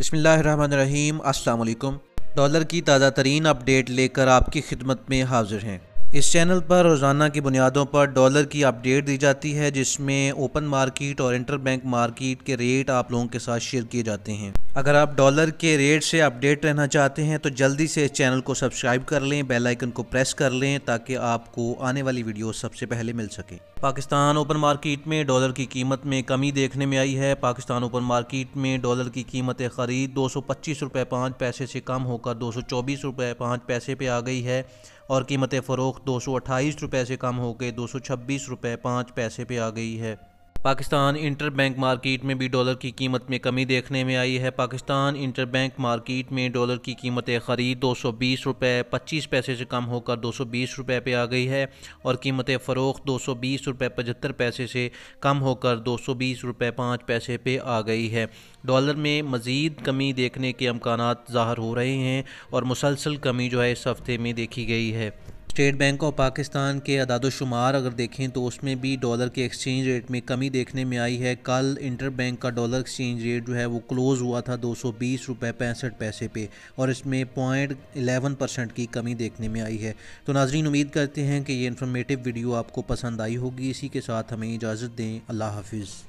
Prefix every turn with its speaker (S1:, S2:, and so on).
S1: बसमीम् अल्लाम डॉलर की ताज़ा तरीन अपडेट लेकर आपकी खिदमत में हाजिर हैं इस चैनल पर रोज़ाना की बुनियादों पर डॉलर की अपडेट दी जाती है जिसमें ओपन मार्केट और इंटरबैंक मार्केट के रेट आप लोगों के साथ शेयर किए जाते हैं अगर आप डॉलर के रेट से अपडेट रहना चाहते हैं तो जल्दी से इस चैनल को सब्सक्राइब कर लें बेल आइकन को प्रेस कर लें ताकि आपको आने वाली वीडियो सबसे पहले मिल सके पाकिस्तान ओपन मार्केट में डॉलर की कीमत में कमी देखने में आई है पाकिस्तान ओपन मार्केट में डॉलर की कीमत खरीद दो सौ पच्चीस रुपये पाँच पैसे से कम होकर दो सौ चौबीस रुपये पाँच पैसे पर आ गई है और कीमत फ़रोख्त दो सौ अट्ठाईस रुपये से कम होकर दो सौ छब्बीस रुपये पाँच पैसे पर आ गई है पाकिस्तान इंटरबैंक मार्केट में भी डॉलर की कीमत में कमी देखने में आई है पाकिस्तान इंटरबैंक मार्केट में डॉलर की कीमतें खरीद दो सौ बीस रुपये पच्चीस पैसे से कम होकर दो सौ बीस रुपये पर आ गई है और कीमतें फ़रोख्त दो सौ बीस रुपये पचहत्तर पैसे से कम होकर दो सौ बीस रुपये पाँच पैसे पर आ गई है डॉलर में मज़ीद कमी देखने के अमकान ज़ाहर हो रहे हैं और मुसलसल कमी जो है इस हफ़्ते में देखी गई है स्टेट बैंक ऑफ पाकिस्तान के अदादोशुमार अगर देखें तो उसमें भी डॉलर के एक्सचेंज रेट में कमी देखने में आई है कल इंटर बैंक का डॉलर एक्सचेंज रेट जो है वो क्लोज़ हुआ था दो सौ बीस रुपये पैंसठ पैसे पे और इसमें पॉइंट एलेवन परसेंट की कमी देखने में आई है तो नाजरीन उम्मीद करते हैं कि ये इन्फॉर्मेटिव वीडियो आपको पसंद आई होगी इसी के साथ हमें इजाज़त दें अल्लाह हाफिज़